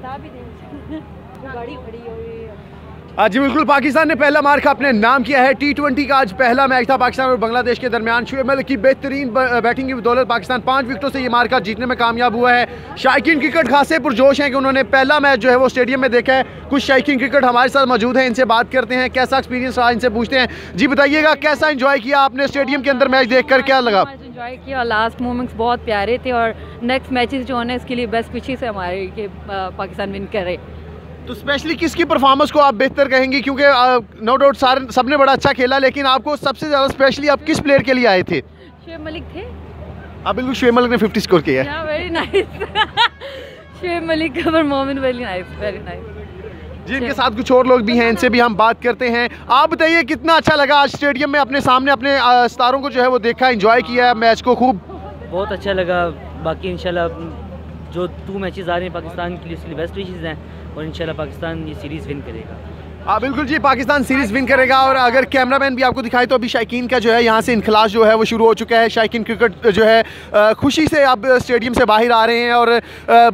جی بالکل پاکستان نے پہلا مارک اپنے نام کیا ہے ٹی ٹوئنٹی کا آج پہلا میچ تھا پاکستان اور بنگلہ دیش کے درمیان ملک کی کی بہترین بیٹنگ پاکستان پانچ وکٹوں سے یہ مارکا جیتنے میں کامیاب ہوا ہے شائقین کرکٹ خاصے پر جوش کہ انہوں نے پہلا میچ جو ہے وہ اسٹیڈیم میں دیکھا ہے کچھ شائقین کرکٹ ہمارے ساتھ موجود ہیں ان سے بات کرتے ہیں کیسا ایکسپیرینس رہا ان سے پوچھتے ہیں جی بتائیے گا کیسا انجوائے کیا آپ نے اسٹیڈیم کے اندر میچ دیکھ کر کیا لگا انجوائے کیا اور لاسٹ مومنٹس بہت پیارے تھے اور نیکسٹ میچز جو ہیں اس کے لیے بیسٹ وشیز سے ہمارے کہ پاکستان ون کرے تو اسپیشلی کس کی پرفارمنس کو آپ بہتر کہیں گی کیونکہ نو uh, ڈاؤٹ سارے سب نے بڑا اچھا کھیلا لیکن آپ کو سب سے زیادہ اسپیشلی آپ کس پلیئر کے لیے آئے تھے شعیب ملک تھے آپ بالکل شعیب ملک نے ففٹی اسکور کیا ہے ویری نائس شعیب ملک کا مومن ویری نائس ویری نائس جن کے جی۔ ساتھ کچھ اور لوگ بھی ہیں ان سے بھی ہم بات کرتے ہیں آپ بتائیے کتنا اچھا لگا آج اسٹیڈیم میں اپنے سامنے اپنے ستاروں کو جو ہے وہ دیکھا انجوائے کیا میچ کو خوب بہت اچھا لگا باقی انشاءاللہ جو ٹو میچز آ رہے ہیں پاکستان کے لیے اس لیے بیسٹ ہیں اور انشاءاللہ پاکستان یہ سیریز ون کرے گا ہاں بالکل جی پاکستان سیریز ون کرے گا اور اگر کیمرہ مین بھی آپ کو دکھائے تو ابھی شائقین کا جو ہے یہاں سے انخلاص جو ہے وہ شروع ہو چکا ہے شائقین کرکٹ جو ہے خوشی سے اب اسٹیڈیم سے باہر آ رہے ہیں اور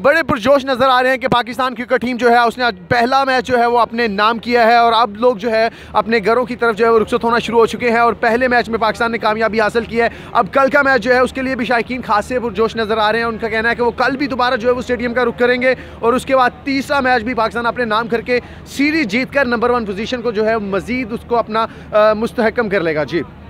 بڑے پرجوش نظر آ رہے ہیں کہ پاکستان کرکٹ ٹیم جو ہے اس نے پہلا میچ جو ہے وہ اپنے نام کیا ہے اور اب لوگ جو ہے اپنے گھروں کی طرف جو ہے وہ رخصت ہونا شروع ہو چکے ہیں اور پہلے میچ میں پاکستان نے کامیابی حاصل کی ہے اب کل کا میچ جو ہے اس کے لیے بھی شائقین خاصے پرجوش نظر آ رہے ہیں ان کا کہنا ہے کہ وہ کل بھی دوبارہ جو ہے وہ اسٹیڈیم کا رخ کریں گے اور اس کے بعد تیسرا میچ بھی پاکستان اپنے نام کر کے سیریز جیت کر نمبر ون پوزیشن کو جو ہے مزید اس کو اپنا مستحکم کر لے گا جی